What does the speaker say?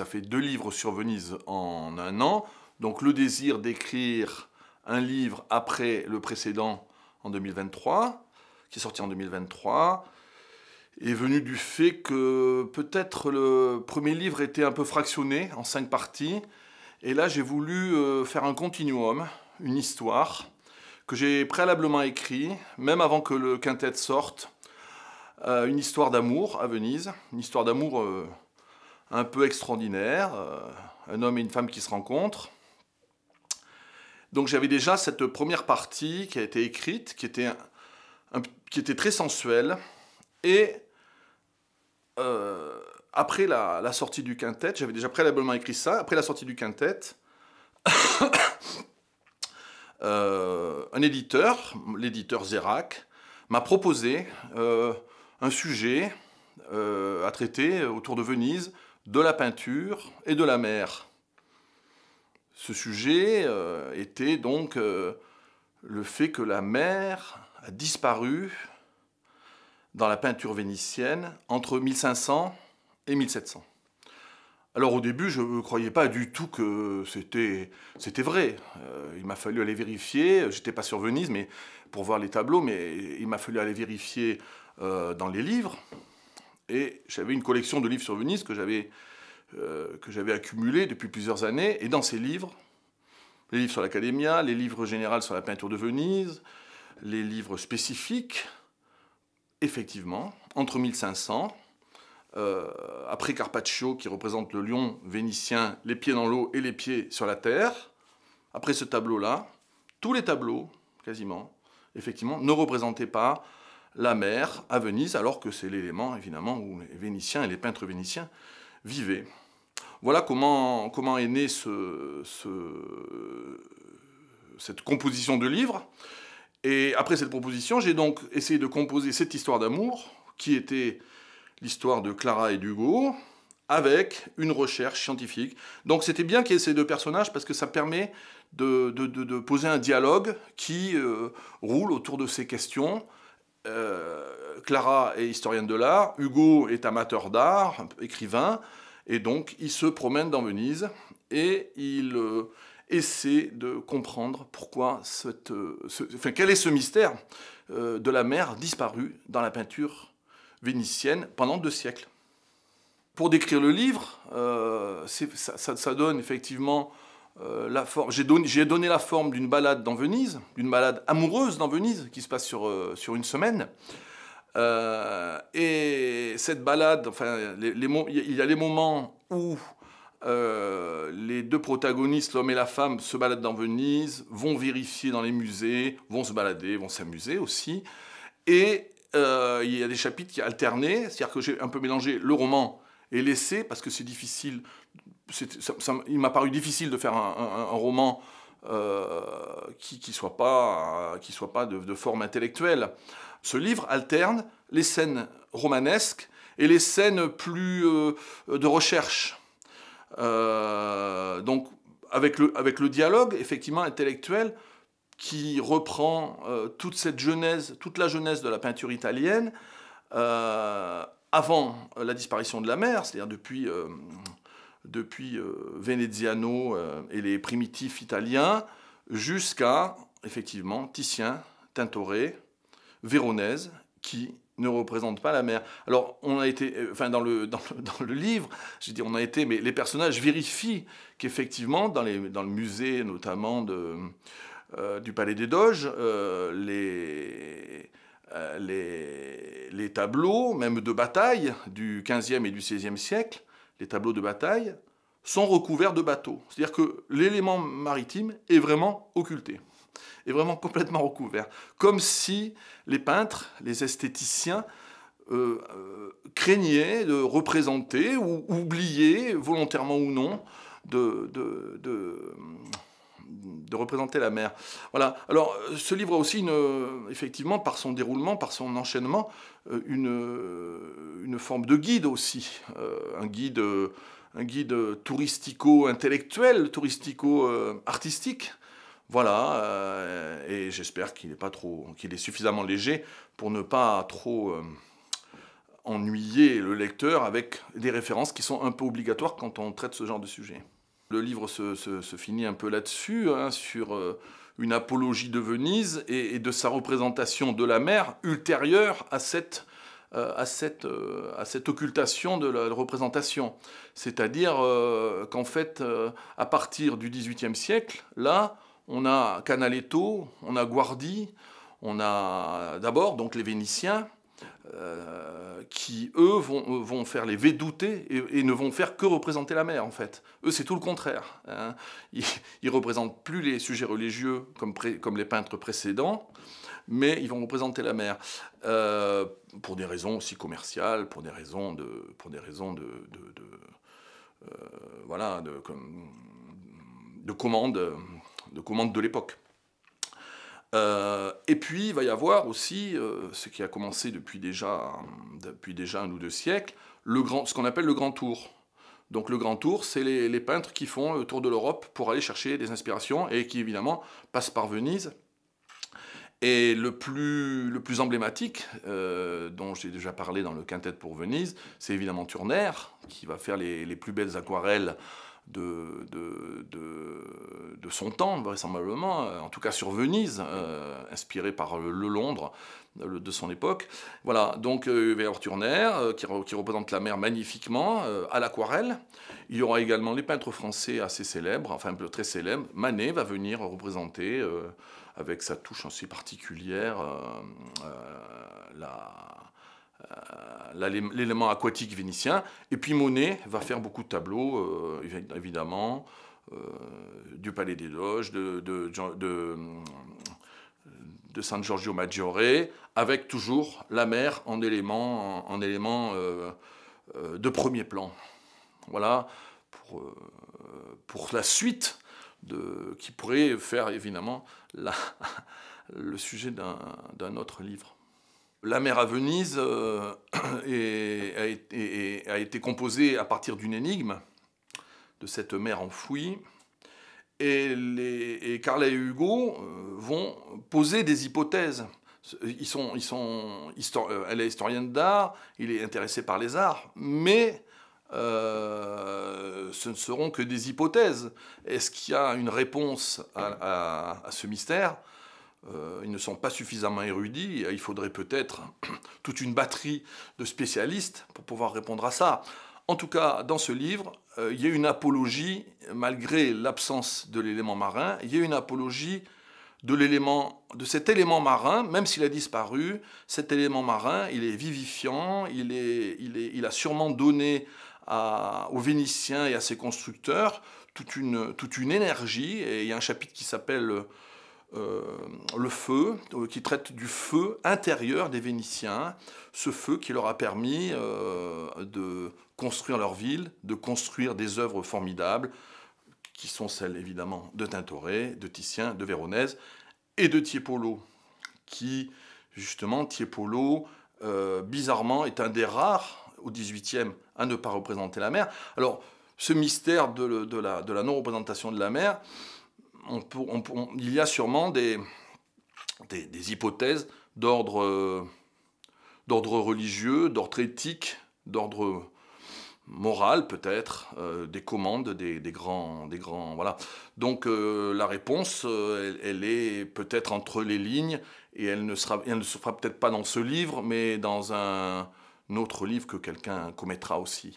ça fait deux livres sur Venise en un an. Donc le désir d'écrire un livre après le précédent en 2023, qui est sorti en 2023, est venu du fait que peut-être le premier livre était un peu fractionné en cinq parties. Et là, j'ai voulu euh, faire un continuum, une histoire, que j'ai préalablement écrit, même avant que le quintet sorte. Euh, une histoire d'amour à Venise, une histoire d'amour euh, un peu extraordinaire, euh, un homme et une femme qui se rencontrent. Donc j'avais déjà cette première partie qui a été écrite, qui était, qui était très sensuelle. Et euh, après la, sortie du quintet, j'avais déjà préalablement écrit ça, après la sortie du quintet, euh, un éditeur, l'éditeur Zérac, m'a proposé un sujet à traiter autour de Venise, de la peinture et de la mer. Ce sujet euh, était donc euh, le fait que la mer a disparu dans la peinture vénitienne entre 1500 et 1700. Alors au début, je ne croyais pas du tout que c'était, vrai. Euh, il m'a fallu aller vérifier, j'étais pas sur Venise mais, pour voir les tableaux, mais il m'a fallu aller vérifier dans les livres. Et j'avais une collection de livres sur Venise que j'avais euh, accumulée depuis plusieurs années. Et dans ces livres, les livres sur l'Académia, les livres généraux sur la peinture de Venise, les livres spécifiques, effectivement, entre 1500, euh, après Carpaccio qui représente le lion vénitien, les pieds dans l'eau et les pieds sur la terre, après ce tableau-là, tous les tableaux, quasiment, effectivement, ne représentaient pas la mer à Venise, alors que c'est l'élément évidemment où les Vénitiens et les peintres vénitiens vivaient. Voilà comment, est née ce, cette composition de livre. Et après cette proposition, j'ai donc essayé de composer cette histoire d'amour, qui était l'histoire de Clara et d'Hugo, avec une recherche scientifique. Donc c'était bien qu'il y ait ces deux personnages parce que ça permet de, poser un dialogue qui euh, roule autour de ces questions euh, Clara est historienne de l'art, Hugo est amateur d'art, écrivain, et donc il se promène dans Venise et il euh, essaie de comprendre pourquoi cette, euh, quel est ce mystère de la mer disparue dans la peinture vénitienne pendant deux siècles. Pour décrire le livre, ça, donne effectivement euh, forme. J'ai donné, la forme d'une balade dans Venise, d'une balade amoureuse dans Venise, qui se passe sur, euh, sur une semaine. Euh, et cette balade, enfin, les, il y a les moments où les deux protagonistes, l'homme et la femme, se baladent dans Venise, vont vérifier dans les musées, vont se balader, vont s'amuser aussi. Et il y a des chapitres qui alternaient, c'est-à-dire que j'ai un peu mélangé le roman et l'essai, parce que c'est difficile il m'a paru difficile de faire un, roman euh, qui ne soit pas, qui soit pas de, forme intellectuelle. Ce livre alterne les scènes romanesques et les scènes plus euh, de recherche. Euh, donc, avec le, avec le dialogue, effectivement, intellectuel, qui reprend toute cette genèse, toute la genèse de la peinture italienne, avant la disparition de la mer, c'est-à-dire depuis depuis euh, Veneziano euh, et les primitifs italiens, jusqu'à, effectivement, Titien, Tintoret, Véronèse, qui ne représente pas la mer. Alors, on a été, euh, enfin, dans le, dans le, dans le livre, j'ai dit, on a été, mais les personnages vérifient qu'effectivement, dans, les, dans le musée notamment de, du Palais des Doges, les, les, les, tableaux, même de bataille du 15e et du 16e siècle, les tableaux de bataille, sont recouverts de bateaux. C'est-à-dire que l'élément maritime est vraiment occulté, est vraiment complètement recouvert. Comme si les peintres, les esthéticiens, euh, euh, craignaient de représenter ou oublier, volontairement ou non, de, de, de de représenter la mer. Voilà. Alors, ce livre a aussi, effectivement, par son déroulement, par son enchaînement, euh, une, forme de guide aussi, euh, un guide, un guide touristico-intellectuel, touristico-artistique. Voilà, euh, et j'espère qu'il est pas trop, qu'il est suffisamment léger pour ne pas trop ennuyer le lecteur avec des références qui sont un peu obligatoires quand on traite ce genre de sujet. Le livre se, finit un peu là-dessus, hein, sur euh, une apologie de Venise et, de sa représentation de la mer ultérieure à cette, euh, euh, à cette, occultation de la, représentation. C'est-à-dire qu'en fait, à partir du XVIIIe siècle, là, on a Canaletto, on a Guardi, on a d'abord donc les Vénitiens, euh, qui, eux, vont, vont, faire les védouter et, ne vont faire que représenter la mer, en fait. Eux, c'est tout le contraire. Hein. Ils ne représentent plus les sujets religieux comme, comme, les peintres précédents, mais ils vont représenter la mer. Euh, pour des raisons aussi commerciales, pour des raisons de... Pour des raisons de, de, euh, voilà, de, de commandes de, commande de l'époque. Euh, et puis, il va y avoir aussi, euh, ce qui a commencé depuis déjà, depuis déjà un ou deux siècles, le grand, ce qu'on appelle le grand tour. Donc le grand tour, c'est les, peintres qui font le tour de l'Europe pour aller chercher des inspirations et qui, évidemment, passent par Venise. Et le plus, le plus emblématique, euh, dont j'ai déjà parlé dans le Quintet pour Venise, c'est évidemment Turner, qui va faire les, les plus belles aquarelles de, de, de, son temps, vraisemblablement, euh, en tout cas sur Venise, euh, inspiré par le Londres de son époque. Voilà, donc euh, Hubert Turner, qui, qui, représente la mer magnifiquement, à l'aquarelle. Il y aura également les peintres français assez célèbres, enfin très célèbres. Manet va venir représenter, avec sa touche aussi particulière, la euh, l'élément aquatique vénitien. Et puis Monet va faire beaucoup de tableaux, euh, évidemment, euh, du Palais des Doges, de, de, de, San Giorgio Maggiore, avec toujours la mer en élément, en, élément de premier plan. Voilà pour, pour la suite de, qui pourrait faire évidemment la, le sujet d'un autre livre. La mer à Venise euh, a, été, composée à partir d'une énigme de cette mer enfouie. Et, et Carla et Hugo euh, vont poser des hypothèses. Euh, elle est historienne d'art, il est intéressé par les arts, mais ce ne seront que des hypothèses. Est-ce qu'il y a une réponse à ce mystère euh, ils ne sont pas suffisamment érudits. Euh, il faudrait peut-être toute une batterie de spécialistes pour pouvoir répondre à ça. En tout cas, dans ce livre, euh, il y a une apologie, malgré l'absence de l'élément marin, il y a une apologie de de cet élément marin, même s'il a disparu, cet élément marin, il est vivifiant, il, a sûrement donné aux Vénitiens et à ses constructeurs toute une, toute une énergie. Et il y a un chapitre qui s'appelle euh, le feu, euh, qui traite du feu intérieur des Vénitiens, ce feu qui leur a permis euh, de construire leur ville, de construire des œuvres formidables, qui sont celles évidemment de Tintoret, de Titien, de Véronèse et de Tiepolo, qui justement Tiepolo, bizarrement, est un des rares au XVIIIe à ne pas représenter la mer. Alors, ce mystère de la non-représentation de la mer, il y a sûrement des, des, hypothèses euh, d'ordre religieux, d'ordre éthique, d'ordre moral peut-être, euh, des commandes des, des, grands, des grands... Voilà. Donc euh, la réponse, elle, est peut-être entre les lignes, et elle ne, sera, elle ne se fera peut-être pas dans ce livre, mais dans un autre livre que quelqu'un commettra aussi.